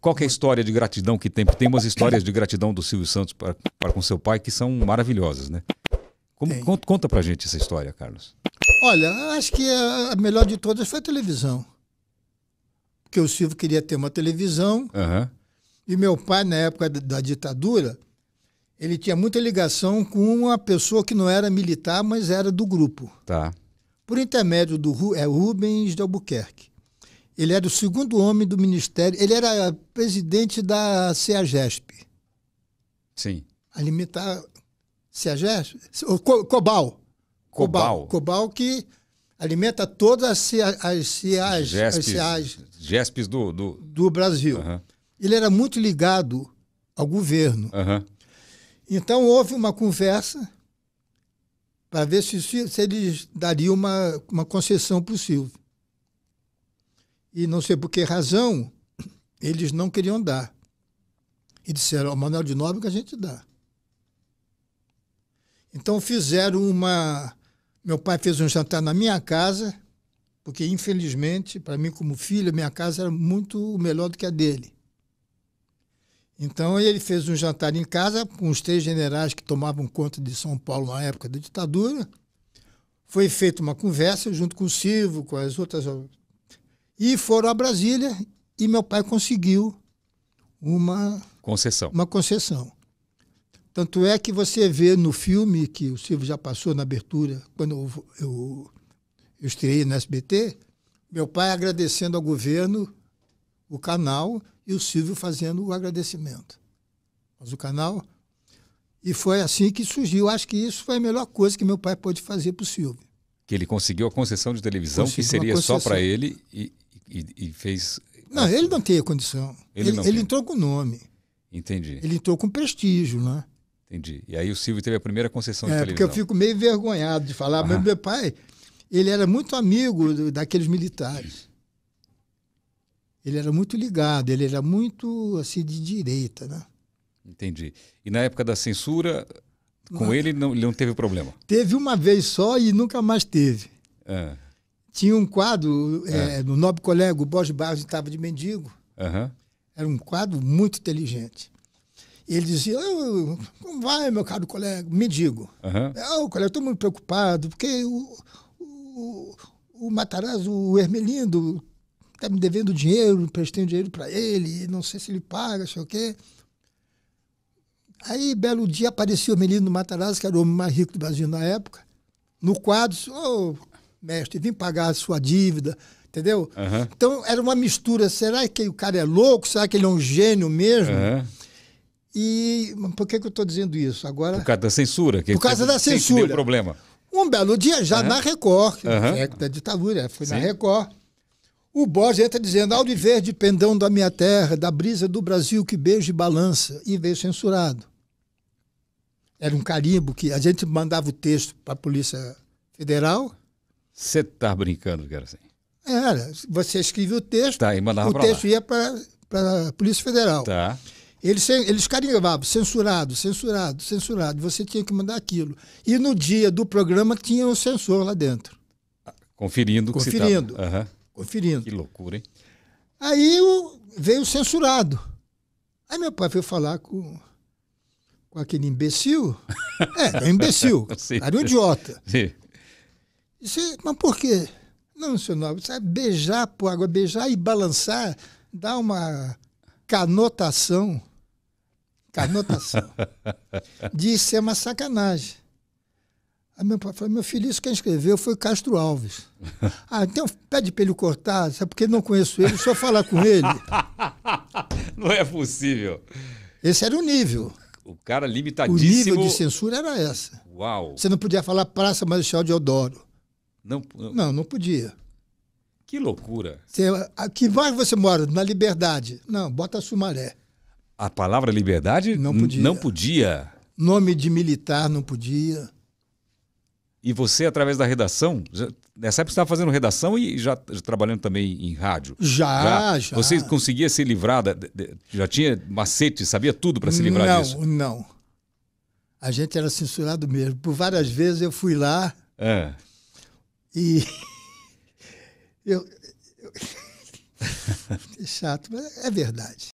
Qual é a história de gratidão que tem? Tem umas histórias de gratidão do Silvio Santos para, para com seu pai que são maravilhosas, né? Como, conta, conta pra gente essa história, Carlos. Olha, acho que a melhor de todas foi a televisão. Porque o Silvio queria ter uma televisão. Uhum. E meu pai, na época da ditadura, ele tinha muita ligação com uma pessoa que não era militar, mas era do grupo. Tá. Por intermédio do é, Rubens de Albuquerque. Ele era o segundo homem do ministério. Ele era presidente da CEAGESP. Sim. Alimentar. CEAGESP? Co, Cobal. Cobal. Cobal que alimenta todas as CEAGES. do, do... do Brasil. Uhum. Ele era muito ligado ao governo. Uhum. Então houve uma conversa para ver se, se eles dariam uma, uma concessão para o Silvio. E não sei por que razão, eles não queriam dar. E disseram, ao Manuel de Nobre que a gente dá. Então fizeram uma. Meu pai fez um jantar na minha casa, porque infelizmente, para mim como filho, minha casa era muito melhor do que a dele. Então ele fez um jantar em casa com os três generais que tomavam conta de São Paulo na época da ditadura. Foi feita uma conversa junto com o Silvio, com as outras. E foram a Brasília e meu pai conseguiu uma concessão. Uma concessão. Tanto é que você vê no filme que o Silvio já passou na abertura, quando eu, eu, eu estreiei no SBT, meu pai agradecendo ao governo o canal e o Silvio fazendo o agradecimento. Mas o canal. E foi assim que surgiu. Acho que isso foi a melhor coisa que meu pai pôde fazer para o Silvio. Que ele conseguiu a concessão de televisão, conseguiu que seria só para ele, e, e, e, fez. Não, ele não tinha condição. Ele, ele, ele entrou com nome. Entendi. Ele entrou com prestígio, né? Entendi. E aí o Silvio teve a primeira concessão de televisão. É, porque eu fico meio envergonhado de falar, ah. mas meu pai, ele era muito amigo daqueles militares ele era muito ligado, ele era muito assim de direita, né? Entendi. E na época da censura, com não, ele não, ele não teve problema? Teve uma vez só e nunca mais teve. É. Tinha um quadro é. É, no nobre colega, o Borges Barros estava de mendigo. Uhum. Era um quadro muito inteligente. Ele dizia, oh, como vai, meu caro colega? Mendigo. Uhum. Oh, colega, estou muito preocupado, porque o, o, o Matarazzo, o Hermelindo, está me devendo dinheiro, prestei dinheiro para ele, não sei se ele paga, sei o quê. Aí, belo dia, apareceu o menino Matarazzo, que era o homem mais rico do Brasil na época, no quadro, ô, oh, mestre, vim pagar a sua dívida, entendeu? Uhum. Então, era uma mistura, será que o cara é louco? Será que ele é um gênio mesmo? Uhum. E por que, que eu estou dizendo isso agora? Por causa da censura. Que por causa da censura. Que deu problema. Um belo dia, já uhum. na Record, uhum. da ditadura, é, foi Sim. na Record. O Borges entra dizendo, Aldo verde, pendão da minha terra, da brisa do Brasil que beija e balança, e veio censurado. Era um carimbo que a gente mandava o texto para a Polícia Federal. Você está brincando, cara, assim. Era, você escrevia o texto, tá, o texto lá. ia para a Polícia Federal. Tá. Eles, eles carimbavam, censurado, censurado, censurado. Você tinha que mandar aquilo. E no dia do programa tinha um censor lá dentro. Ah, conferindo. Conferindo. Uhum conferindo. Que loucura, hein? Aí veio censurado. Aí meu pai foi falar com, com aquele imbecil. é, é um imbecil. Era um idiota. Sim. Disse, mas por quê? Não, seu nobre, sabe, beijar por água, beijar e balançar dá uma canotação. Canotação. Disse, é uma sacanagem meu pai falou, meu filho, isso quem escreveu foi Castro Alves. ah, então pede para ele cortar, sabe porque não conheço ele, só falar com ele. não é possível. Esse era o nível. O cara limitadíssimo. O nível de censura era essa. Uau. Você não podia falar Praça Marechal de Odoro. Não, não, não, não podia. Que loucura. Você, a, que mais você mora? Na Liberdade. Não, bota Sumaré. A palavra liberdade? Não podia. Não podia. Nome de militar não podia. E você, através da redação, já, nessa época você estava fazendo redação e já, já, trabalhando também em rádio. Já, já. já. Você conseguia se livrar, da, de, de, já tinha macete, sabia tudo para se livrar não, disso? Não, não. A gente era censurado mesmo. Por várias vezes eu fui lá é. e... eu... É chato, mas é verdade.